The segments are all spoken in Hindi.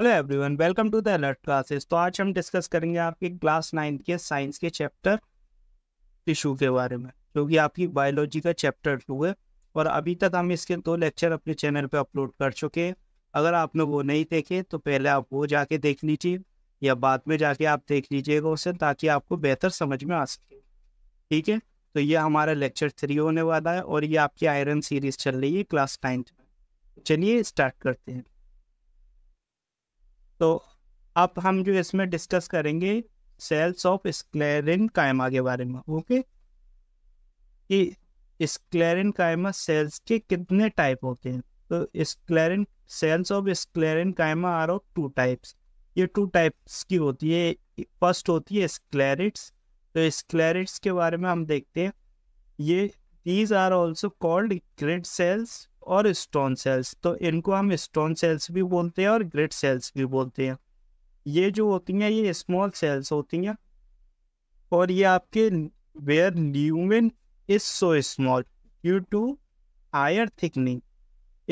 Hello everyone welcome to the alert classes तो आज हम डिस्कस करेंगे आपके क्लास नाइन्थ के साइंस के चैप्टर टिश्यू के बारे में जो कि आपकी बायोलॉजी का चैप्टर टू है और अभी तक हम इसके दो लेक्चर अपने चैनल पे अपलोड कर चुके हैं अगर आपने वो नहीं देखे तो पहले आप वो जाके देख लीजिए या बाद में जाके आप देख लीजिएगा उसे ताकि आपको बेहतर समझ में आ सके ठीक है तो ये हमारा लेक्चर थ्री होने वाला है और ये आपकी आयरन सीरीज चल रही है क्लास नाइन्थ में चलिए स्टार्ट करते हैं तो अब हम जो इसमें डिस्कस करेंगे सेल्स ऑफ स्क्लेरिन कायमा के बारे में ओके कि स्क्लेरिन कायमा सेल्स के कितने टाइप होते हैं तो स्क्लेरिन sales of sclerenchyma are of two types ये टू टाइप्स की होती है फर्स्ट होती है स्क्लेरिट्स तो स्क्लेरिट्स के बारे में हम देखते हैं ये these are also called grit cells और स्टोन सेल्स तो इनको हम स्टोन सेल्स भी बोलते हैं और ग्रिड सेल्स भी बोलते हैं ये जो होती हैं ये स्मॉल सेल्स होती हैं और ये आपके where lumen is so small due to their thickening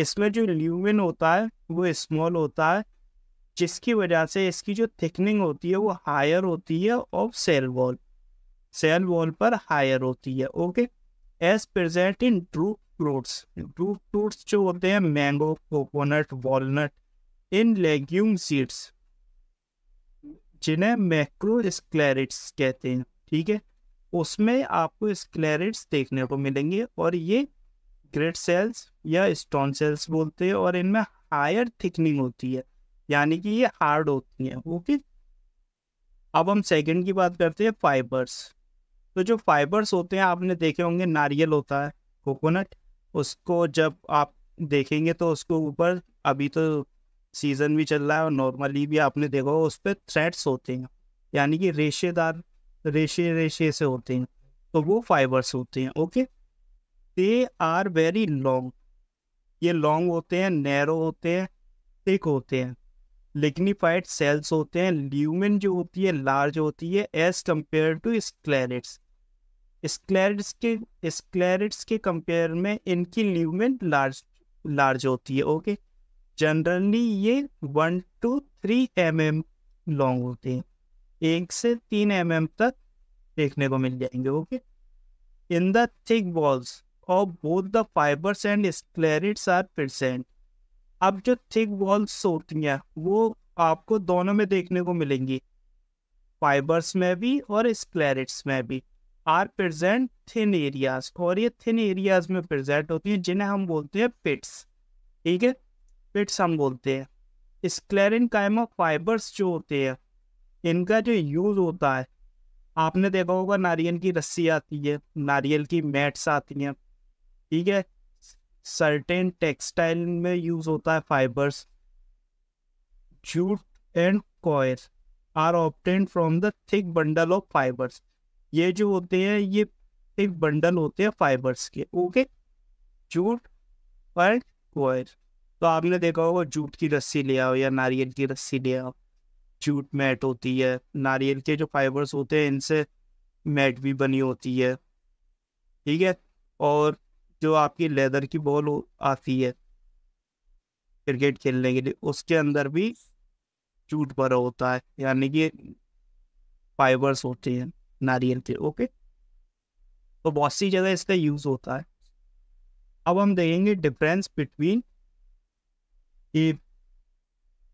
इसमें जो ल्यूमिन होता है वो स्मॉल होता है जिसकी वजह से इसकी जो थिकनिंग होती है वो हायर होती है और सेल वॉल सेल वॉल पर हायर होती है okay as present in true fruits root fruits जो होते हैं mango coconut walnut in legume seeds जिन्हें स्क्लेरिट्स कहते हैं ठीक है उसमें आपको स्क्लेरिट्स देखने को मिलेंगे और ये ग्रेड सेल्स या स्टोन सेल्स बोलते हैं और इनमें हायर थिकनिंग होती है यानी कि ये हार्ड होती हैं ओके अब हम सेकंड की बात करते हैं फाइबर्स तो जो फाइबर्स होते हैं आपने देखे होंगे नारियल होता है कोकोनट उसको जब आप देखेंगे तो उसको ऊपर अभी तो सीजन भी चल रहा है और नॉर्मली भी आपने देखा उस पर थ्रेड्स होते हैं यानी कि रेशेदार रेशे रेशे से होते हैं तो वो फाइबर्स होते हैं okay they are very long ये लॉन्ग होते हैं नैरो होते हैं थिक होते हैं लिग्निफाइड सेल्स होते हैं ल्यूमिन जो होती है लार्ज होती है as compare to sclereids sclereids के स्क्लेरिट्स के कंपेयर में इनकी ल्यूमेन लार्ज लार्ज होती है ओके जनरली ये one two three M M long होते हैं एक से तीन एम mm एम तक देखने को मिल जाएंगे okay in the thick walls of both the fibres and sclereids are present अब जो थिक बॉल्स होती हैं वो आपको दोनों में देखने को मिलेंगी फाइबर्स में भी और स्क्लेरिट्स में भी आर प्रेजेंट थिन एरियाज और ये थिन एरियाज में प्रेजेंट होती है जिन्हें हम बोलते हैं पिट्स ठीक है पिट्स हम बोलते हैं स्क्लेरिन कायमा फाइबर्स जो होते हैं इनका जो यूज़ होता है आपने देखा होगा नारियल की रस्सी आती है नारियल की मैट्स आती हैं ठीक है सर्टेन टेक्सटाइल में यूज़ होता है fibres jute and coir are obtained from the thick bundle of fibres ये जो होते हैं ये एक बंडल होते हैं फाइबर्स के ओके जूट एंड वायर तो आपने देखा होगा जूट की रस्सी ले आओ या नारियल की रस्सी ले आओ जूट मैट होती है नारियल के जो फाइबर्स होते हैं इनसे मैट भी बनी होती है ठीक है और जो आपकी लेदर की बॉल आती है क्रिकेट खेलने के लिए उसके अंदर भी जूट भरा होता है यानी कि फाइबर्स होते हैं नारियल तेल ओके तो बहुत सी जगह इसका यूज होता है अब हम देखेंगे डिफरेंस बिटवीन ये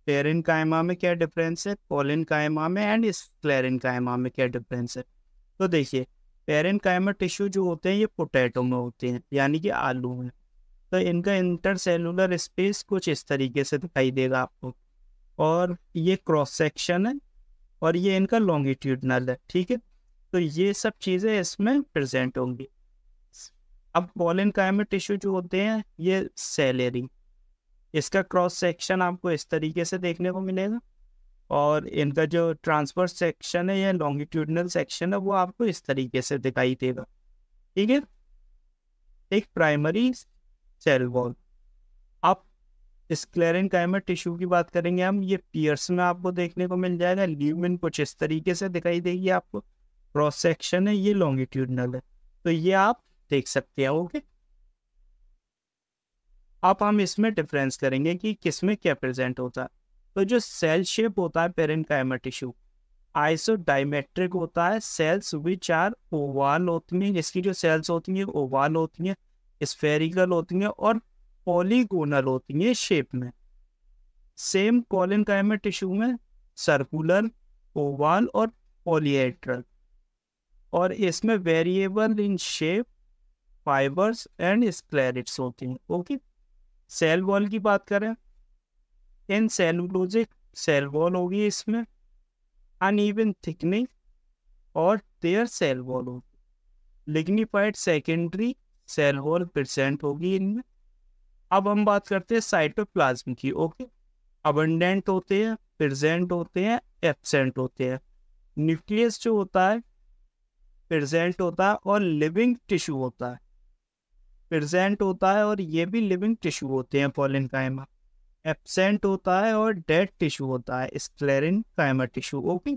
पेरिन कायमा में क्या डिफरेंस है पोलिन कायमा में एंड इस क्लेरिन कायमा में क्या डिफरेंस है तो देखिए पेरिन कायमा टिश्यू जो होते हैं ये पोटैटो में होते हैं यानी कि आलू में तो इनका इंटरसेलुलर स्पेस कुछ इस तरीके से दिखाई देगा आपको और ये क्रॉस सेक्शन है और ये इनका लॉन्गिट्यूडनल है ठीक है तो ये सब चीज़ें इसमें प्रेजेंट होंगी अब बॉलिन कायमे टिश्यू जो होते हैं ये सैलरी इसका क्रॉस सेक्शन आपको इस तरीके से देखने को मिलेगा और इनका जो ट्रांसफर सेक्शन है या लॉन्गिट्यूडनल सेक्शन है वो आपको इस तरीके से दिखाई देगा ठीक है एक प्राइमरी सेल वॉल आप स्क्लेरिन कायमर टिश्यू की बात करेंगे हम ये पियर्स में आपको देखने को मिल जाएगा ल्यूमिन कुछ इस तरीके से दिखाई देगी आपको क्रॉस सेक्शन है ये लॉन्गिट्यूडनल है तो ये आप देख सकते हैं ओके अब हम इसमें डिफरेंस करेंगे कि किसमें क्या प्रेजेंट होता है तो जो सेल शेप होता है पेरेंकाइमा टिश्यू आइसोडाइमेट्रिक होता है सेल्स विच आर ओवाल होती हैं जिसकी जो सेल्स होती हैं ओवाल होती हैं स्फेरिकल होती हैं और पॉलीगोनल होती हैं शेप में सेम कॉलिन टिश्यू में सर्कुलर ओवाल और पॉलीहेड्रल और इसमें variable in shape fibres and sclereids होती हैं ओके सेल वॉल की बात करें इन सेलोलोजिक सेल वॉल होगी इसमें अनइवन थिकनिंग और तेयर सेल वॉल होगी lignified secondary cell wall present होगी इनमें अब हम बात करते हैं साइटोप्लाज्म की ओके अबंडेंट होते हैं प्रेजेंट होते हैं एबसेंट होते हैं न्यूक्लियस जो होता है प्रेजेंट होता है और लिविंग टिश्यू होता है प्रेजेंट होता है और ये भी लिविंग टिश्यू होते हैं पोलिन कायमा एबसेंट होता है और डेड टिश्यू होता है स्क्लेरिन कायमा टिश्यू ओके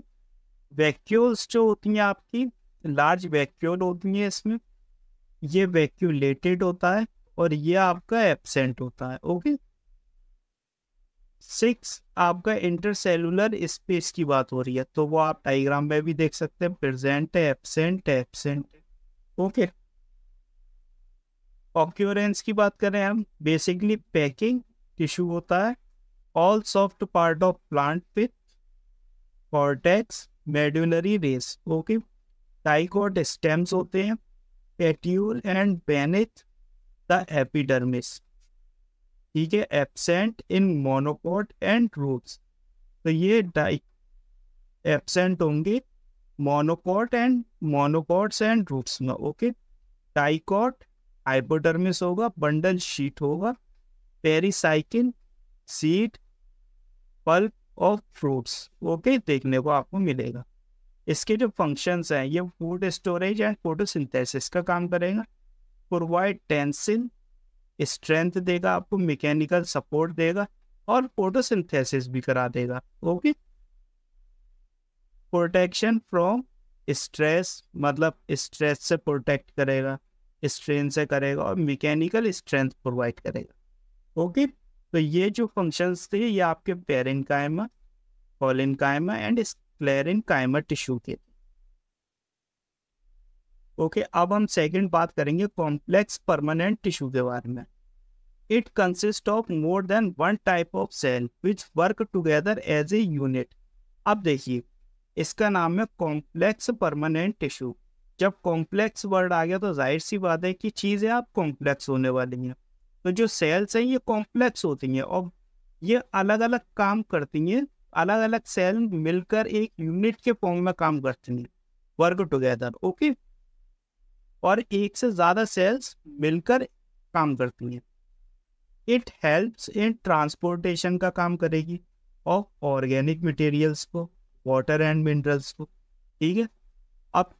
वैक्यूल्स जो होती हैं आपकी लार्ज वैक्यूल होती हैं इसमें ये वैक्यूलेटेड होता है और ये आपका एबसेंट होता है ओके सिक्स आपका इंटरसेलुलर स्पेस की बात हो रही है तो वो आप डाइग्राम में भी देख सकते हैं प्रेजेंट है एबसेंट है एबसेंट है ओके ऑक्यूरेंस की बात करें हम बेसिकली पैकिंग टिश्यू होता है all soft part of plant with cortex medullary rays okay dicot stems होते हैं petiole and beneath the epidermis ठीक है absent in monocot and roots तो ये डाइक एबसेंट होंगे monocot and monocots and roots में ओके डाइकॉट हाइपोडर्मिस होगा बंडल शीट होगा pericycle seed pulp of fruits okay देखने को आपको मिलेगा इसके जो फंक्शंस हैं ये फूड स्टोरेज एंड फोटोसिंथेसिस का काम करेगा प्रोवाइड टेंसिन स्ट्रेंथ देगा आपको मैकेनिकल सपोर्ट देगा और फोटोसिंथेसिस भी करा देगा ओके प्रोटेक्शन फ्रॉम स्ट्रेस मतलब स्ट्रेस से प्रोटेक्ट करेगा स्ट्रेन से करेगा और मैकेनिकल स्ट्रेंथ प्रोवाइड करेगा ओके तो ये जो फंक्शंस थे ये आपके पेरिन कायमा पोलिन कायमा एंड स्क्लेरिन कायमा टिश्यू के थे ओके okay, अब हम सेकंड बात करेंगे कॉम्प्लेक्स परमानेंट टिश्यू के बारे में it consist of more than one type of cell which work together as a unit अब देखिए इसका नाम है कॉम्प्लेक्स परमानेंट टिश्यू जब कॉम्प्लेक्स वर्ड आ गया तो जाहिर सी बात है कि चीज़ें आप कॉम्प्लेक्स होने वाली हैं तो जो सेल्स हैं ये कॉम्प्लेक्स होती हैं और ये अलग अलग काम करती हैं अलग अलग सेल मिलकर एक यूनिट के फॉर्म में काम करती हैं वर्क टुगेदर ओके okay? और एक से ज़्यादा सेल्स मिलकर काम करती हैं इट हेल्प्स इन ट्रांसपोर्टेशन का काम करेगी और ऑर्गेनिक मटेरियल्स को वाटर एंड मिनरल्स को ठीक है अब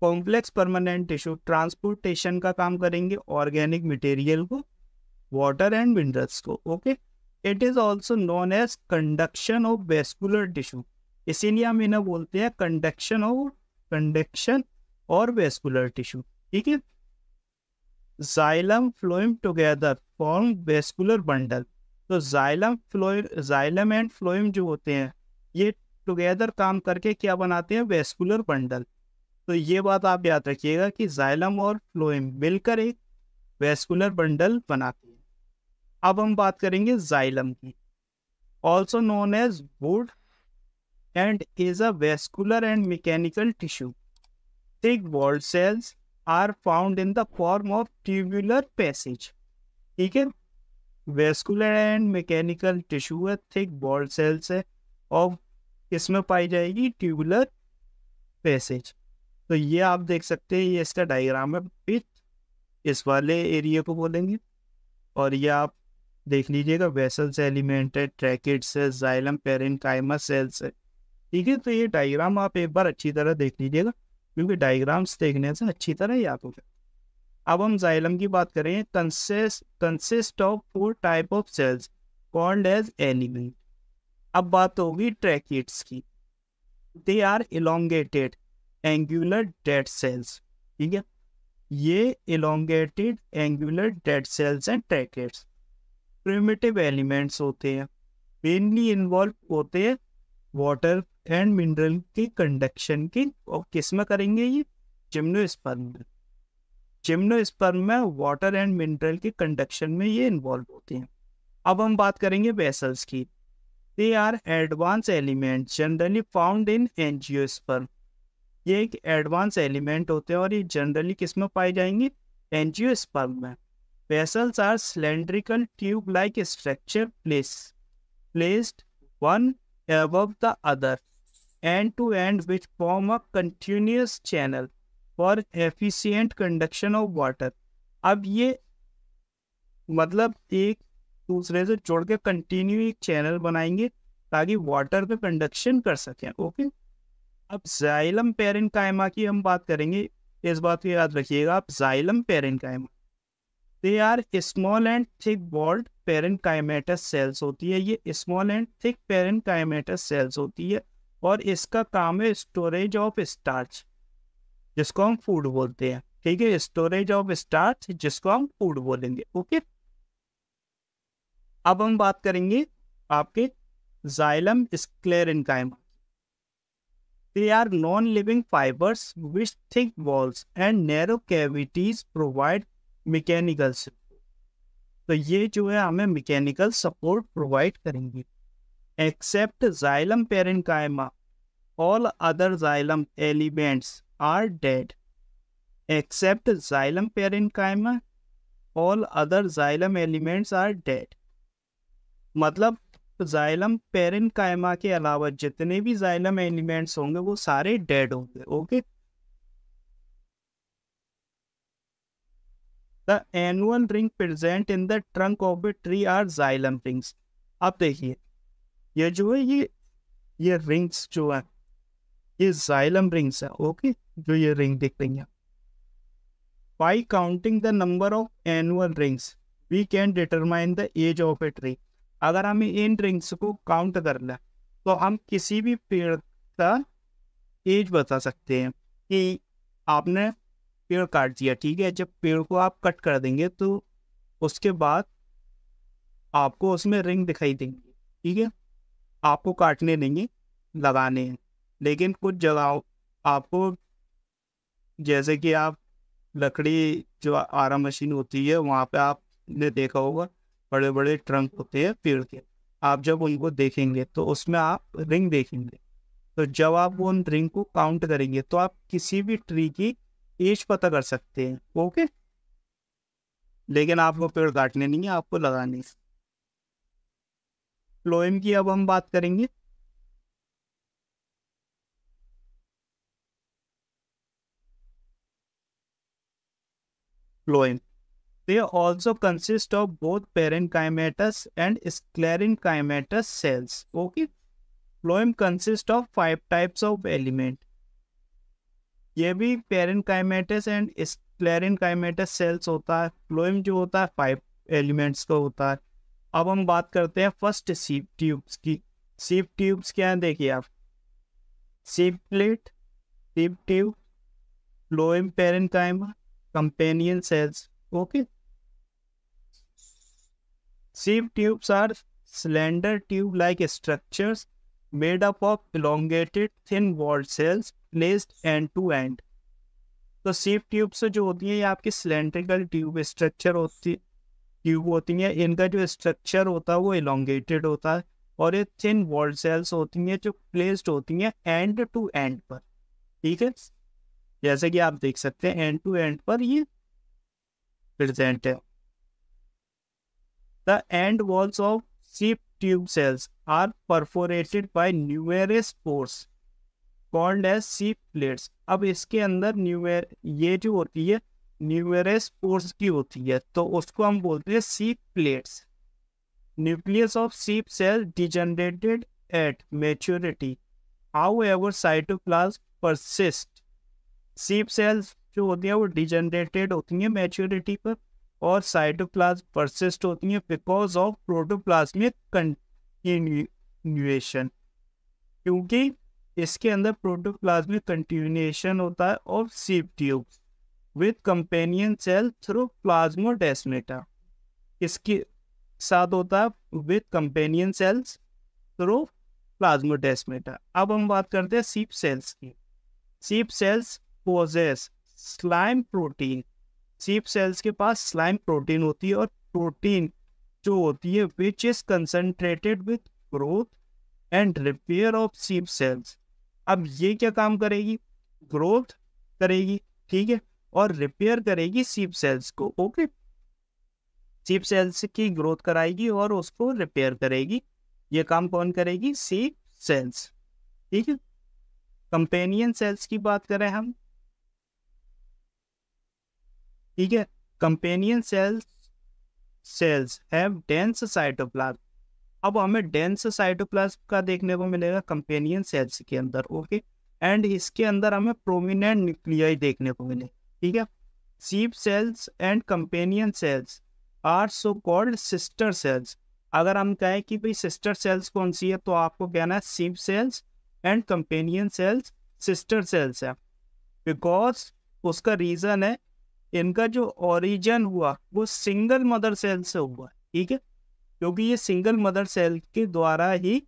कॉम्प्लेक्स परमानेंट टिश्यू ट्रांसपोर्टेशन का काम करेंगे ऑर्गेनिक मटेरियल को वाटर एंड मिनरल्स को okay it is also known as conduction of vascular tissue इसीलिए हम इन्हें बोलते हैं कंडक्शन ऑफ कंडक्शन और वेस्कुलर टिश्यू ठीक है xylem phloem together form vascular bundle तो xylem phloem xylem and phloem जो होते हैं ये टुगेदर काम करके क्या बनाते हैं वेस्कुलर बंडल तो ये बात आप याद रखिएगा कि जाइलम और फ्लोइम मिलकर एक वेस्कुलर बंडल बनाते हैं अब हम बात करेंगे जाइलम की also known as wood and is a vascular and mechanical tissue thick walled cells are found in the form of tubular passage ठीक है वेस्कुलर एंड मैकेनिकल टिश्यू है थिक बॉल सेल्स है और इसमें पाई जाएगी ट्यूबुलर पैसेज तो ये आप देख सकते हैं ये इसका डायग्राम है पिथ इस वाले एरिया को बोलेंगे और ये आप देख लीजिएगा वेसल्स एलिमेंट है ट्रैकेट्स है जाइलम पेरेंटाइमा सेल्स है ठीक है तो ये डायग्राम आप एक बार अच्छी तरह देख लीजिएगा क्योंकि डायग्राम्स देखने से अच्छी तरह याद हो जाए अब हम जाइलम की बात करें consist of four type of cells called as element अब बात होगी ट्रैकिट्स की they are elongated angular dead cells ठीक है ये elongated angular dead cells and tracheids primitive elements होते हैं मेनली इन्वॉल्व होते हैं वाटर एंड मिनरल के कंडक्शन की और किस में करेंगे ये जिम्नोस्पर्म में जिम्नोस्पर्म में वाटर एंड मिनरल के कंडक्शन में ये इन्वॉल्व होते हैं अब हम बात करेंगे वेसल्स की they are advance element generally found in angiosperm ये एक एडवांस एलिमेंट होते हैं और ये जनरली किस में पाए जाएंगे एनजियोस्पर्म में vessels are cylindrical tube like structure place placed one above the other end to end which form a continuous channel for efficient conduction of water. अब ये मतलब एक दूसरे से जोड़ के कंटिन्यू एक चैनल बनाएंगे ताकि वाटर पे कंडक्शन कर सकें ओके अब जाइलम पेरेंट कायमा की हम बात करेंगे इस बात को याद रखिएगा आप जाइलम कायमा they are small and thick walled parenchymatous cells होती है ये small and thick parenchymatous cells होती है और इसका काम है स्टोरेज ऑफ स्टार्च जिसको हम फूड बोलते हैं ठीक है स्टोरेज ऑफ स्टार्च जिसको हम फूड बोलेंगे ओके अब हम बात करेंगे आपके जाइलम स्क्लेर they are non living fibres with thick walls and narrow cavities provide provide तो ये जो है हमें मैकेनिकल सपोर्ट प्रोवाइड करेंगे except xylem parenchyma all other xylem elements are dead except xylem parenchyma all other xylem elements are dead मतलब जाइलम पेरन कायमा के अलावा जितने भी जाइलम एलिमेंट्स होंगे वो सारे डेड होंगे okay the annual ring present in the trunk of the tree are xylem rings अब देखिए ये जो है ये ये रिंग्स जो है ये जाइलम रिंग्स है ओके जो ये रिंग दिख रही है by counting the number of annual rings we can determine the age of a tree अगर हम इन रिंग्स को काउंट कर लें तो हम किसी भी पेड़ का एज बता सकते हैं कि आपने पेड़ काट दिया ठीक है जब पेड़ को आप कट कर देंगे तो उसके बाद आपको उसमें रिंग दिखाई देंगे ठीक है आपको काटने नहीं लगाने हैं लेकिन कुछ जगह आपको जैसे कि आप लकड़ी जो आरा मशीन होती है वहाँ पे आपने देखा होगा बड़े बड़े ट्रंक होते हैं पेड़ के आप जब उनको देखेंगे तो उसमें आप रिंग देखेंगे तो जब आप उन रिंग को काउंट करेंगे तो आप किसी भी ट्री की एज पता कर सकते हैं ओके लेकिन आपको पेड़ काटने नहीं है आपको लगाने फ्लोएम की अब हम बात करेंगे phloem they also consist of both parenchymatous and sclerenchymatous cells okay phloem consist of five types of element ये भी पेरेंकाइमेटस एंड स्क्लेरेंकाइमेटस सेल्स होता है फ्लोएम जो होता है फाइव एलिमेंट्स का होता है अब हम बात करते हैं फर्स्ट सीप ट्यूब्स की सीप ट्यूब्स क्या है देखिए आप sieve plate sieve tube phloem parenchyma companion cells okay sieve tubes are cylinder tube like structures made up of elongated thin wall cells placed end to end तो सीप ट्यूब्स जो होती है ये आपकी सिलेंड्रिकल ट्यूब स्ट्रक्चर होती है ट्यूब होती हैं इनका जो स्ट्रक्चर होता है वो इलांगेटेड होता है और ये थिन वॉल सेल्स होती हैं जो प्लेस्ड होती हैं एंड टू एंड पर ठीक है जैसे कि आप देख सकते हैं एंड टू एंड पर ये प्रेजेंट है the end walls of sieve tube cells are perforated by numerous pores called as sieve plates अब इसके अंदर न्यूमेर ये जो होती है न्यूमेरस पोर्स की होती है तो उसको हम बोलते हैं sieve plates nucleus of sieve cell degenerated at maturity however cytoplasm persist sieve cells जो होती हैं वो डिजनरेटेड होती हैं मेच्योरिटी पर और साइटोप्लाज परसिस्ट होती हैं बिकॉज ऑफ प्रोटोप्लाज्मिक कंटिन्यूएशन क्योंकि इसके अंदर प्रोटोप्लाज्मिक कंटिन्यूएशन होता है of sieve tubes with companion cell through plasmodesmata इसके साथ होता है with companion cells through plasmodesmata अब हम बात करते हैं सीप सेल्स की sieve cells possess slime protein sieve cells के पास स्लाइम प्रोटीन होती है और प्रोटीन जो होती है which is concentrated with growth and repair of sieve cells अब ये क्या काम करेगी ग्रोथ करेगी ठीक है और रिपेयर करेगी सीप सेल्स को ओके सीप सेल्स की ग्रोथ कराएगी और उसको रिपेयर करेगी ये काम कौन करेगी सीप सेल्स ठीक है कंपेनियन सेल्स की बात करें हम ठीक है companion cells cells have dense cytoplasm अब हमें डेंस साइटोप्लाज्म का देखने को मिलेगा कंपेनियन सेल्स के अंदर ओके एंड इसके अंदर हमें प्रोमिनेंट न्यूक्लियाई देखने को मिलेगा ठीक है sieve cells and companion cells are so called sister cells अगर हम कहें कि भाई सिस्टर सेल्स कौन सी है तो आपको कहना है sieve cells and companion cells sister cells है बिकॉज उसका रीज़न है इनका जो ओरिजिन हुआ वो सिंगल मदर सेल से हुआ ठीक है क्योंकि ये सिंगल मदर सेल के द्वारा ही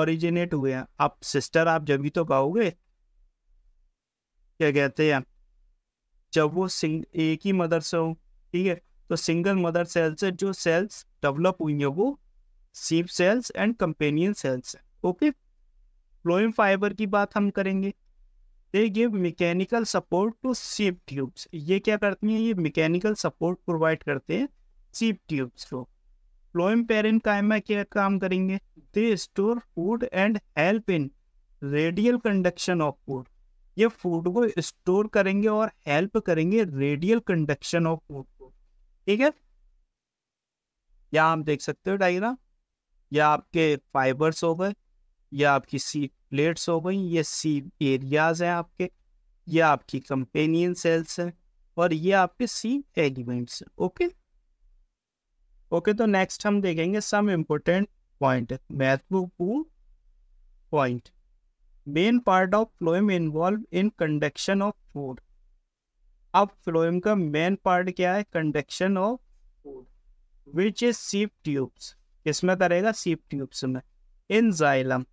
ओरिजिनेट हुए हैं आप सिस्टर आप जब भी तो कहोगे क्या कहते हैं जब वो सिंग एक ही मदर से हो ठीक है तो सिंगल मदर सेल से जो सेल्स डेवलप हुई हैं वो sieve cells and companion cells हैं ओके फ्लोइम फाइबर की बात हम करेंगे they give mechanical support to sieve tubes ये क्या करती हैं ये मैकेनिकल सपोर्ट प्रोवाइड करते हैं सीप ट्यूब्स को फ्लोइम पेरेंट कायमा क्या काम करेंगे they store food and help in radial conduction of food ये फूड को स्टोर करेंगे और हेल्प करेंगे रेडियल कंडक्शन ऑफ फूड को ठीक है या आप देख सकते हो डायग्राम या आपके फाइबर्स हो गए या आपकी सी प्लेट्स हो गई ये सी एरियाज हैं आपके ये आपकी कंपेनियन सेल्स हैं और ये आपके सी एलिमेंट्स हैं ओके ओके तो नेक्स्ट हम देखेंगे सम इम्पोर्टेंट पॉइंट महत्वपूर्ण point main part of phloem involve in conduction of food अब फ्लोएम का मेन पार्ट क्या है conduction of food which is sieve tubes किसमें करेगा सीप ट्यूब्स में in xylem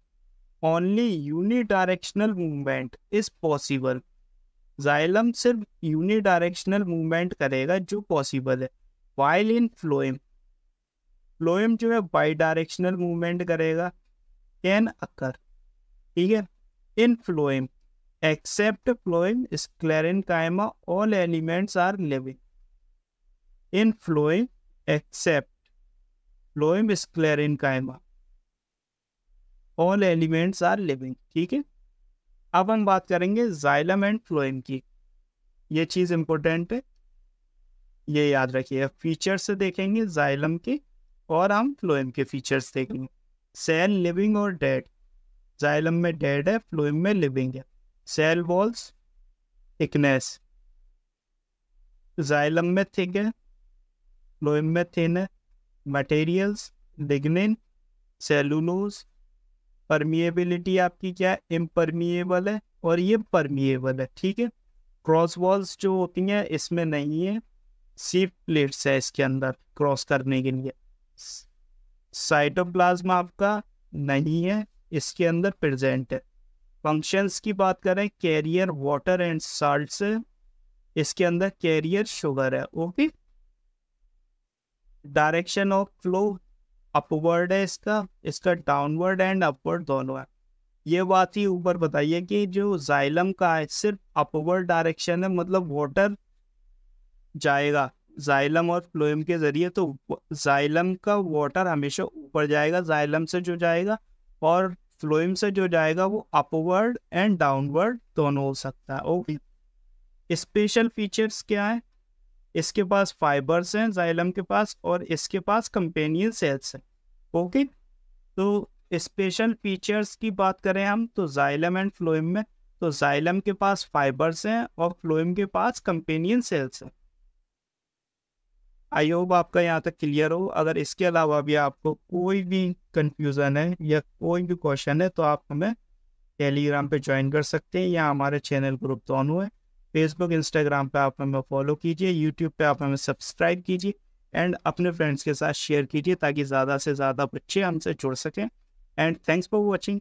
only unidirectional movement is possible xylem सिर्फ यूनिडायरेक्शनल मूवमेंट करेगा जो पॉसिबल है वाइल इन फ्लोएम फ्लोएम जो है बाई डायरेक्शनल मूवमेंट करेगा कैन अकर ठीक है in phloem. Except phloem, sclerenchyma, all elements are living. In phloem, except phloem, sclerenchyma, all elements are living. ठीक है अब हम बात करेंगे जाइलम एंड फ्लोएम की ये चीज़ इम्पोर्टेंट है ये याद रखिए फीचर्स से देखेंगे जाइलम के और हम फ्लोएम के फीचर्स देखेंगे सेल लिविंग और डेड जाइलम में डेड है फ्लोइम में लिविंग है सेल वॉल्स थिकनेस जाइलम में थिक है फ्लोइम में थिन है मटेरियल्स लिग्निन सेलुलोज परमिएबिलिटी आपकी क्या है इम्परमिएबल है और ये परमिएबल है ठीक है क्रॉस वॉल्स जो होती हैं इसमें नहीं है सीफ प्लेट्स है इसके अंदर क्रॉस करने के लिए साइटोप्लाज्म आपका नहीं है इसके अंदर प्रेजेंट है फंक्शंस की बात करें कैरियर वाटर एंड साल्ट इसके अंदर कैरियर शुगर है okay direction of flow upward है इसका इसका डाउनवर्ड एंड अपवर्ड दोनों है ये बात ही ऊपर बताइए कि जो जाइलम का है सिर्फ अपवर्ड डायरेक्शन है मतलब वाटर जाएगा जाइलम और फ्लोएम के जरिए तो जाइलम का वाटर हमेशा ऊपर जाएगा जाइलम से जो जाएगा और फ्लोइम से जो जाएगा वो अपवर्ड एंड डाउनवर्ड दोनों हो सकता है ओके स्पेशल फीचर्स क्या है इसके पास फाइबर्स हैं जाइलम के पास और इसके पास कंपेनियन सेल्स हैं ओके तो स्पेशल फीचर्स की बात करें हम तो जाइलम एंड फ्लोइम में तो जाइलम के पास फाइबर्स हैं और फ्लोइम के पास कंपेनियन सेल्स हैं आई होप आपका यहाँ तक क्लियर हो अगर इसके अलावा भी आपको कोई भी कन्फ्यूज़न है या कोई भी क्वेश्चन है तो आप हमें टेलीग्राम पे ज्वाइन कर सकते हैं या हमारे चैनल ग्रुप दोनों है फेसबुक इंस्टाग्राम पे आप हमें फॉलो कीजिए यूट्यूब पे आप हमें सब्सक्राइब कीजिए एंड अपने फ्रेंड्स के साथ शेयर कीजिए ताकि ज़्यादा से ज़्यादा बच्चे हमसे जुड़ सकें एंड थैंक्स फॉर वॉचिंग